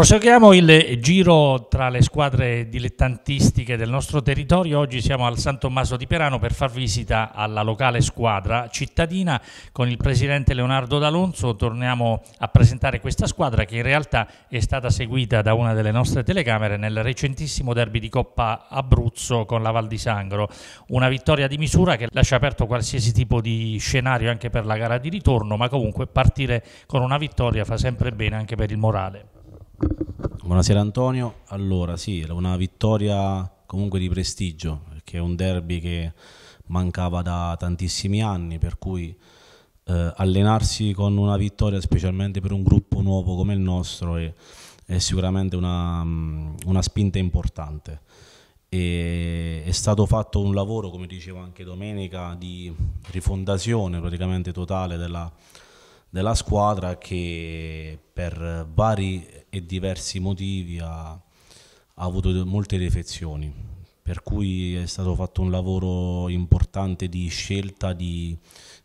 Proseguiamo il giro tra le squadre dilettantistiche del nostro territorio. Oggi siamo al San Tommaso di Perano per far visita alla locale squadra cittadina con il presidente Leonardo D'Alonso. Torniamo a presentare questa squadra che in realtà è stata seguita da una delle nostre telecamere nel recentissimo derby di Coppa Abruzzo con la Val di Sangro. Una vittoria di misura che lascia aperto qualsiasi tipo di scenario anche per la gara di ritorno, ma comunque partire con una vittoria fa sempre bene anche per il morale. Buonasera Antonio, allora sì, una vittoria comunque di prestigio, perché è un derby che mancava da tantissimi anni, per cui eh, allenarsi con una vittoria, specialmente per un gruppo nuovo come il nostro, è, è sicuramente una, mm, una, spinta importante. E è stato fatto un lavoro, come dicevo anche domenica, di rifondazione praticamente totale della, della squadra che per vari e diversi motivi ha, ha avuto molte defezioni, per cui è stato fatto un lavoro importante di scelta di,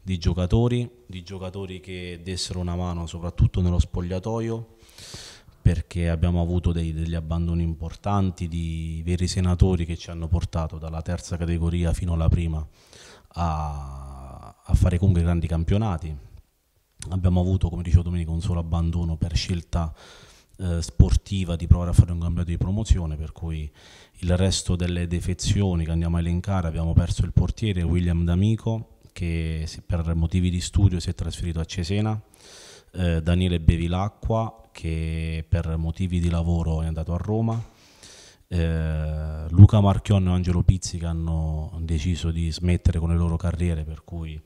di giocatori, di giocatori che dessero una mano soprattutto nello spogliatoio perché abbiamo avuto dei, degli abbandoni importanti di veri senatori che ci hanno portato dalla terza categoria fino alla prima a, a fare comunque grandi campionati abbiamo avuto, come dicevo Domenico, un solo abbandono per scelta eh, sportiva di provare a fare un cambiamento di promozione, per cui il resto delle defezioni che andiamo a elencare abbiamo perso il portiere William D'Amico, che per motivi di studio si è trasferito a Cesena, eh, Daniele Bevilacqua, che per motivi di lavoro è andato a Roma, eh, Luca Marchionne e Angelo Pizzi che hanno deciso di smettere con le loro carriere, per cui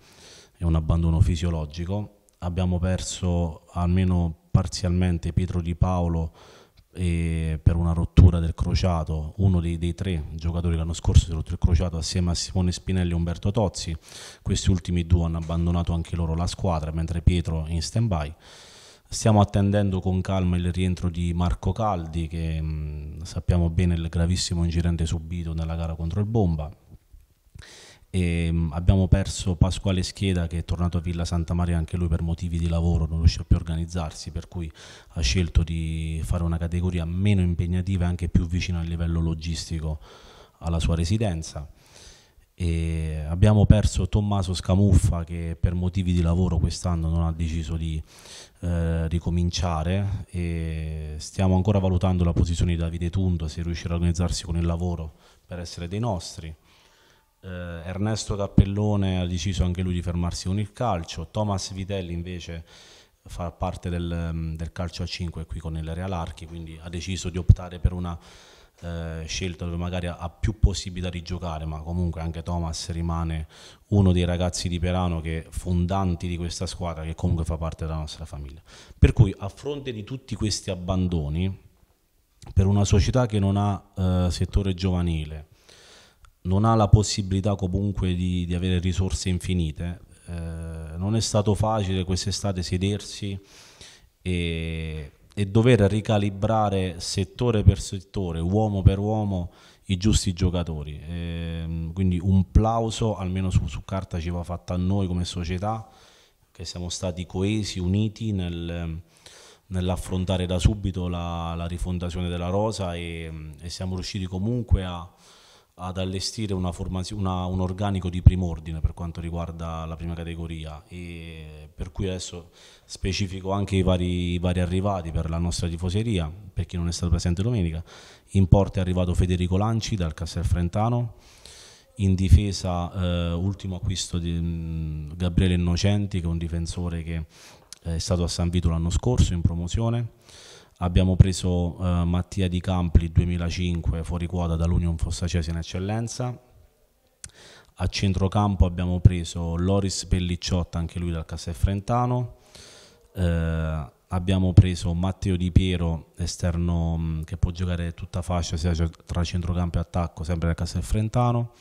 è un abbandono fisiologico abbiamo perso almeno parzialmente Pietro Di Paolo per una rottura del crociato, uno dei, dei tre giocatori l'anno scorso si è rotto il crociato assieme a Simone Spinelli e Umberto Tozzi, questi ultimi due hanno abbandonato anche loro la squadra mentre Pietro è in stand-by. Stiamo attendendo con calma il rientro di Marco Caldi che mh, sappiamo bene il gravissimo incidente subito nella gara contro il Bomba, e ehm, abbiamo perso Pasquale Scheda che è tornato a Villa Santa Maria anche lui per motivi di lavoro, non riuscì più a organizzarsi, per cui ha scelto di fare una categoria meno impegnativa e anche più vicina a livello logistico alla sua residenza. E abbiamo perso Tommaso Scamuffa che per motivi di lavoro quest'anno non ha deciso di eh, ricominciare e stiamo ancora valutando la posizione di Davide Tunto se riuscirà a organizzarsi con il lavoro per essere dei nostri eh, Ernesto Cappellone ha deciso anche lui di fermarsi con il calcio, Thomas Vitelli invece fa parte del, mm, del calcio a 5 qui con il Real Archi, quindi ha deciso di optare per una eh, scelta dove magari ha più possibilità di giocare, ma comunque anche Thomas rimane uno dei ragazzi di Perano che fondanti di questa squadra che comunque fa parte della nostra famiglia. Per cui a fronte di tutti questi abbandoni, per una società che non ha eh, settore giovanile, non ha la possibilità comunque di, di avere risorse infinite. Eh, non è stato facile quest'estate sedersi e, e, dover ricalibrare settore per settore, uomo per uomo, i giusti giocatori. Eh, quindi un plauso, almeno su, su, carta, ci va fatta a noi come società, che siamo stati coesi, uniti nel, nell'affrontare da subito la, la, rifondazione della Rosa e, e siamo riusciti comunque a ad allestire una una, un organico di primo ordine per quanto riguarda la prima categoria e per cui adesso specifico anche i vari, i vari, arrivati per la nostra tifoseria, per chi non è stato presente domenica, in porta è arrivato Federico Lanci dal Castel Frentano, in difesa eh, ultimo acquisto di mh, mm, Gabriele Innocenti che è un difensore che eh, è stato a San Vito l'anno scorso in promozione, Abbiamo preso eh, Mattia Di Campli 2005 fuori quota dall'Union Fossacesi in eccellenza. A centrocampo abbiamo preso Loris Pellicciotta, anche lui dal Castelfrentano. Eh, abbiamo preso Matteo Di Piero, esterno mh, mm, che può giocare tutta fascia sia tra centrocampo e attacco, sempre dal Castelfrentano.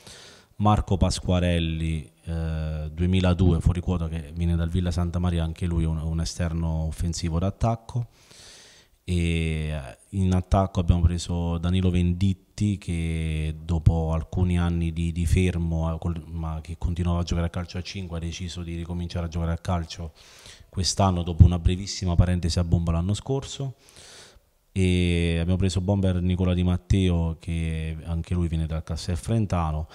Marco Pasquarelli, eh, 2002 fuori quota che viene dal Villa Santa Maria, anche lui un, un esterno offensivo d'attacco e eh, in attacco abbiamo preso Danilo Venditti che dopo alcuni anni di, di, fermo eh, ma che continuava a giocare a calcio a 5 ha deciso di ricominciare a giocare a calcio quest'anno dopo una brevissima parentesi a bomba l'anno scorso e abbiamo preso bomber Nicola Di Matteo che anche lui viene dal Castel Frentano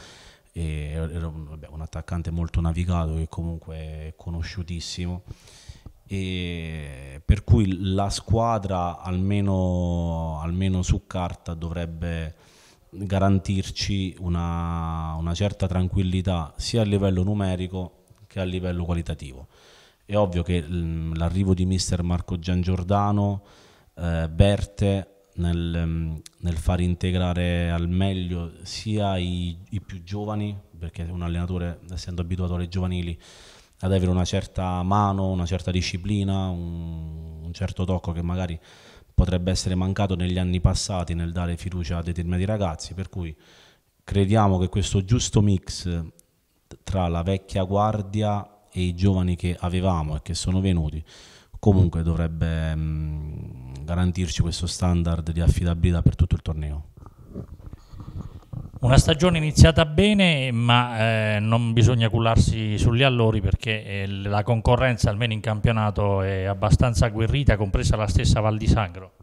e, eh, vabbè, un attaccante molto navigato che comunque è conosciutissimo e per cui la squadra almeno, almeno su carta dovrebbe garantirci una, una, certa tranquillità sia a livello numerico che a livello qualitativo. È ovvio che mm, l'arrivo di mister Marco Gian Giordano eh, Berte nel, mm, nel, far integrare al meglio sia i, i più giovani, perché un allenatore essendo abituato alle giovanili ad avere una certa mano, una certa disciplina, un, un certo tocco che magari potrebbe essere mancato negli anni passati nel dare fiducia a determinati ragazzi, per cui crediamo che questo giusto mix tra la vecchia guardia e i giovani che avevamo e che sono venuti comunque dovrebbe mh, mm, garantirci questo standard di affidabilità per tutto il torneo. Una stagione iniziata bene, ma eh, non bisogna cullarsi sugli allori perché eh, la concorrenza, almeno in campionato, è abbastanza agguerrita, compresa la stessa Val di Sangro.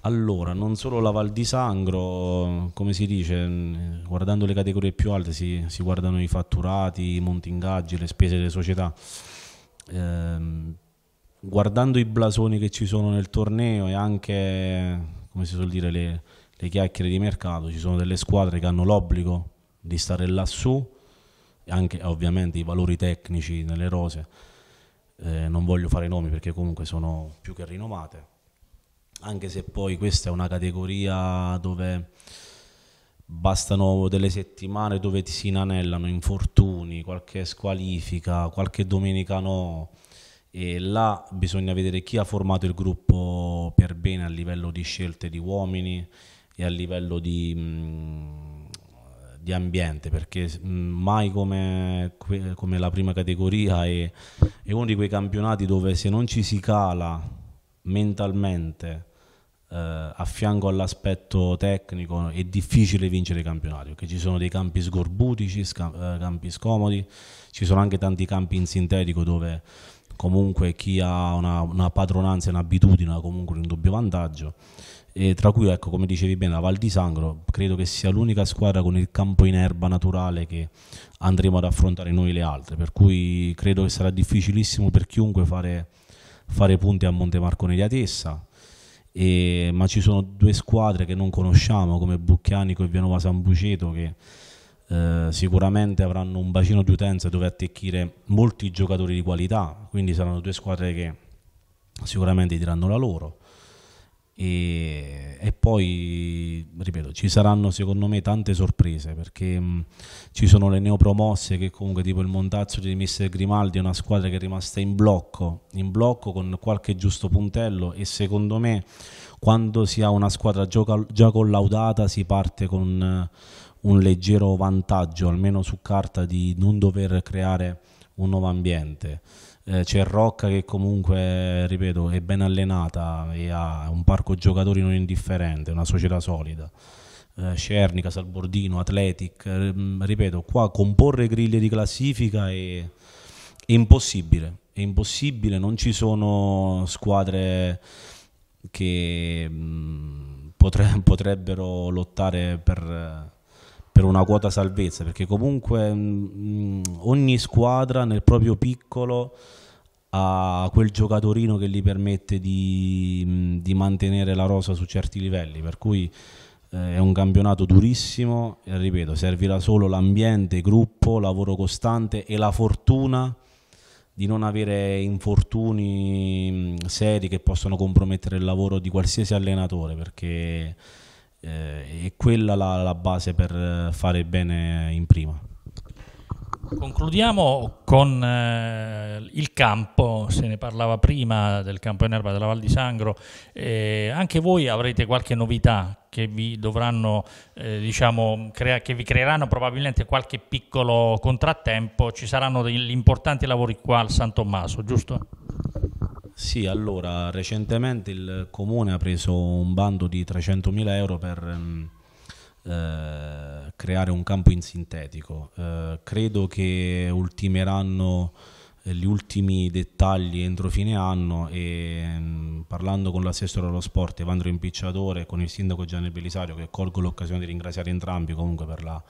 Allora, non solo la Val di Sangro, come si dice, guardando le categorie più alte si, si guardano i fatturati, i monti ingaggi, le spese delle società. Eh, guardando i blasoni che ci sono nel torneo e anche, come si suol dire, le, le chiacchiere di mercato, ci sono delle squadre che hanno l'obbligo di stare lassù, anche ovviamente i valori tecnici nelle rose, eh, non voglio fare nomi perché comunque sono più che rinomate, anche se poi questa è una categoria dove bastano delle settimane dove ti si inanellano infortuni, qualche squalifica, qualche domenica no. E là bisogna vedere chi ha formato il gruppo per bene a livello di scelte di uomini, e a livello di, mm, di ambiente, perché mm, mai come, come, la prima categoria è, è, uno di quei campionati dove se non ci si cala mentalmente eh, a fianco all'aspetto tecnico è difficile vincere i campionati, perché ci sono dei campi sgorbutici, scam, eh, campi scomodi, ci sono anche tanti campi in sintetico dove comunque chi ha una, una padronanza e un'abitudine ha comunque un indubbio vantaggio e tra cui ecco come dicevi bene la Val di Sangro credo che sia l'unica squadra con il campo in erba naturale che andremo ad affrontare noi le altre per cui credo che sarà difficilissimo per chiunque fare, fare punti a Montemarcone di Atessa e, ma ci sono due squadre che non conosciamo come Bucchianico e Vianova San Buceto che eh, sicuramente avranno un bacino di utenza dove attecchire molti giocatori di qualità quindi saranno due squadre che sicuramente diranno la loro e, e, poi ripeto ci saranno secondo me tante sorprese perché mh, ci sono le neopromosse che comunque tipo il Montazzo di Mister Grimaldi è una squadra che è rimasta in blocco in blocco con qualche giusto puntello e secondo me quando si ha una squadra già collaudata si parte con eh, un leggero vantaggio almeno su carta di non dover creare un nuovo ambiente eh, c'è Rocca che comunque, ripeto, è ben allenata e ha un parco giocatori non indifferente, una società solida. Eh, Cernica, Salbordino, Athletic, eh, mm, ripeto, qua comporre griglie di classifica è, è impossibile, è impossibile, non ci sono squadre che mh, mm, potre, potrebbero lottare per per una quota salvezza, perché comunque mh, mm, mm, ogni squadra nel proprio piccolo ha quel giocatorino che gli permette di, mh, mm, di mantenere la rosa su certi livelli, per cui eh, è un campionato durissimo e ripeto, servirà solo l'ambiente, gruppo, lavoro costante e la fortuna di non avere infortuni seri che possono compromettere il lavoro di qualsiasi allenatore, perché eh, è quella la, la base per eh, fare bene in prima. Concludiamo con eh, il campo, se ne parlava prima del campo in erba della Val di Sangro, eh, anche voi avrete qualche novità che vi, dovranno, eh, diciamo, crea- che vi creeranno probabilmente qualche piccolo contrattempo, ci saranno degli importanti lavori qua al San Tommaso, giusto? Sì, allora, recentemente il Comune ha preso un bando di 300.000 euro per mm, eh, creare un campo in sintetico. Eh, credo che ultimeranno eh, gli ultimi dettagli entro fine anno e mh, mm, parlando con l'assessore dello sport Evandro Impicciatore e con il sindaco Gianni Belisario che colgo l'occasione di ringraziare entrambi comunque per la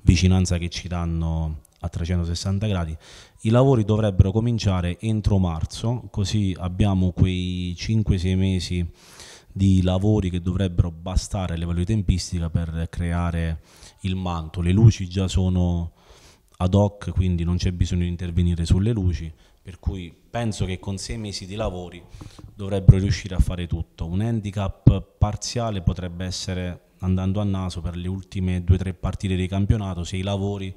vicinanza che ci danno a 360 gradi. I lavori dovrebbero cominciare entro marzo, così abbiamo quei 5-6 mesi di lavori che dovrebbero bastare a livello di tempistica per creare il manto. Le luci già sono ad hoc, quindi non c'è bisogno di intervenire sulle luci, per cui penso che con sei mesi di lavori dovrebbero riuscire a fare tutto. Un handicap parziale potrebbe essere, andando a naso, per le ultime due o tre partite di campionato, se i lavori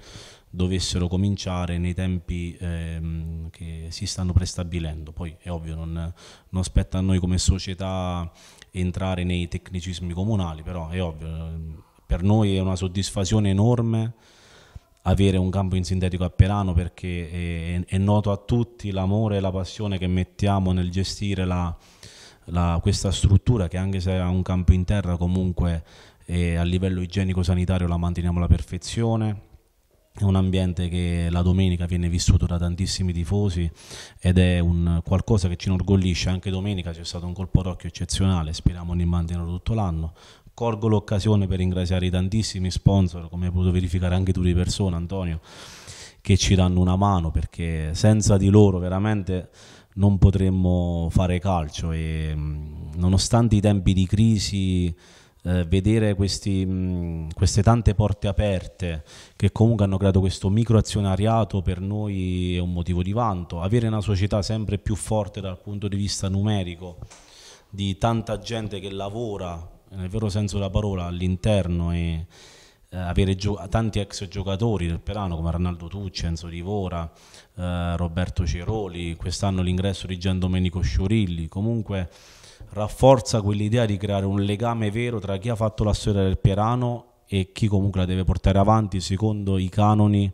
dovessero cominciare nei tempi ehm, che si stanno prestabilendo. Poi è ovvio, non, non spetta a noi come società entrare nei tecnicismi comunali, però è ovvio, ehm, per noi è una soddisfazione enorme avere un campo in sintetico a Perano perché è, è noto a tutti l'amore e la passione che mettiamo nel gestire la, la, questa struttura che anche se ha un campo in terra comunque eh, a livello igienico-sanitario la manteniamo alla perfezione è un ambiente che la domenica viene vissuto da tantissimi tifosi ed è un qualcosa che ci inorgoglisce. Anche domenica c'è stato un colpo d'occhio eccezionale, speriamo ne mantengano tutto l'anno. Colgo l'occasione per ringraziare i tantissimi sponsor, come hai potuto verificare anche tu di persona, Antonio, che ci danno una mano perché senza di loro veramente non potremmo fare calcio e nonostante i tempi di crisi eh, vedere questi, mh, mm, queste tante porte aperte che comunque hanno creato questo microazionariato per noi è un motivo di vanto. Avere una società sempre più forte dal punto di vista numerico, di tanta gente che lavora nel vero senso della parola all'interno e eh, avere tanti ex giocatori del Perano come Arnaldo Tucci, Enzo Divora, eh, Roberto Ceroli, quest'anno l'ingresso di Gian Domenico Sciorilli, comunque rafforza quell'idea di creare un legame vero tra chi ha fatto la storia del Pierano e chi comunque la deve portare avanti secondo i canoni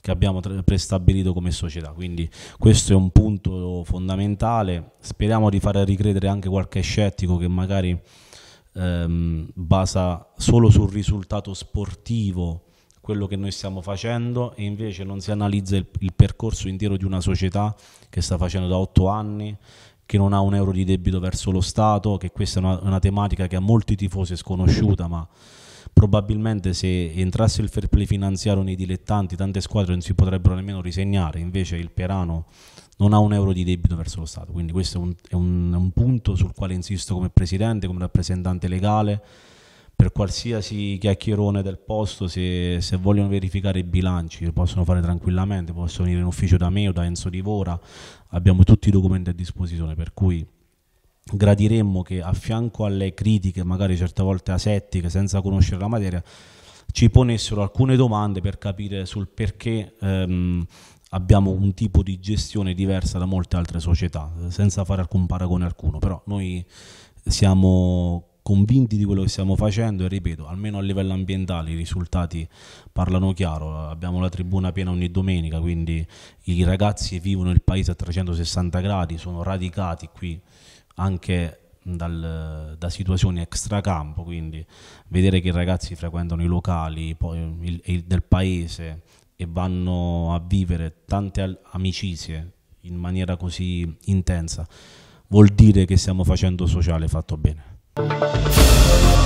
che abbiamo prestabilito come società. Quindi questo è un punto fondamentale. Speriamo di far ricredere anche qualche scettico che magari ehm, basa solo sul risultato sportivo quello che noi stiamo facendo e invece non si analizza il, il percorso intero di una società che sta facendo da otto anni, che non ha un euro di debito verso lo Stato, che questa è una, una tematica che a molti tifosi è sconosciuta, ma probabilmente se entrasse il fair play finanziario nei dilettanti tante squadre non si potrebbero nemmeno risegnare, invece il Perano non ha un euro di debito verso lo Stato, quindi questo è un, è un, è un punto sul quale insisto come presidente, come rappresentante legale per qualsiasi chiacchierone del posto, se, se, vogliono verificare i bilanci, lo possono fare tranquillamente, possono venire in ufficio da me o da Enzo Divora, abbiamo tutti i documenti a disposizione, per cui gradiremmo che a fianco alle critiche, magari certe volte asettiche, senza conoscere la materia, ci ponessero alcune domande per capire sul perché ehm, abbiamo un tipo di gestione diversa da molte altre società, senza fare alcun paragone alcuno, però noi siamo convinti di quello che stiamo facendo e ripeto, almeno a livello ambientale i risultati parlano chiaro, abbiamo la tribuna piena ogni domenica, quindi i ragazzi vivono il paese a 360 gradi, sono radicati qui anche dal, da situazioni extracampo, quindi vedere che i ragazzi frequentano i locali poi, il, il, del paese e vanno a vivere tante amicizie in maniera così intensa, vuol dire che stiamo facendo sociale fatto bene. Música